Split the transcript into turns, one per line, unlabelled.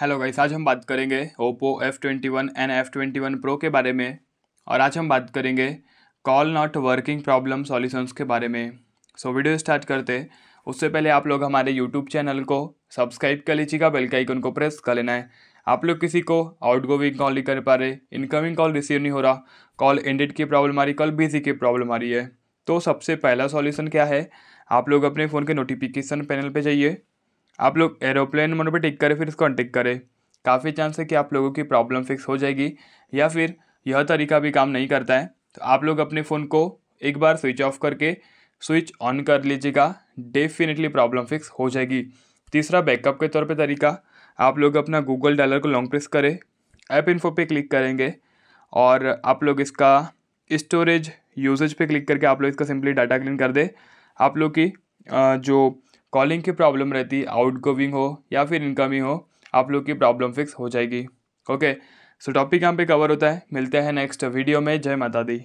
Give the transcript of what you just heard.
hello guys आज हम बात करेंगे Oppo F twenty one and F twenty one pro के बारे में और आज हम बात करेंगे call not working problem solutions के बारे में सो so, वीडियो स्टार्ट करते उससे पहले आप लोग हमारे यूट्यूब चैनल को सब्सक्राइब कर लीजिएगा बेल का आइकन को प्रेस कर लेना है आप लोग किसी को आउट गोविंग कॉल नहीं कर पा रहे इनकमिंग कॉल रिसीव नहीं हो रहा कॉल एंडेड की प्रॉब्लम आ रही कॉल बिजी की प्रॉब्लम आ रही है तो सबसे पहला सॉल्यूशन क्या है आप लोग अपने फ़ोन के नोटिफिकेशन पैनल पर जाइए आप लोग एरोप्लेन मोड पर टिक करें फिर इसको अनटिक करें काफ़ी चांस है कि आप लोगों की प्रॉब्लम फिक्स हो जाएगी या फिर यह तरीका भी काम नहीं करता है तो आप लोग अपने फ़ोन को एक बार स्विच ऑफ करके स्विच ऑन कर लीजिएगा डेफिनेटली प्रॉब्लम फिक्स हो जाएगी तीसरा बैकअप के तौर पे तरीका आप लोग अपना गूगल डॉलर को लॉन्ग प्रेस करें ऐप इन्फो पे क्लिक करेंगे और आप लोग इसका स्टोरेज यूजेज पे क्लिक करके आप लोग इसका सिंपली डाटा क्लीन कर दे आप लोग की जो कॉलिंग की प्रॉब्लम रहती आउट गोविंग हो या फिर इनकमिंग हो आप लोग की प्रॉब्लम फिक्स हो जाएगी ओके सो टॉपिक यहाँ पे कवर होता है मिलते हैं नेक्स्ट वीडियो में जय माता दी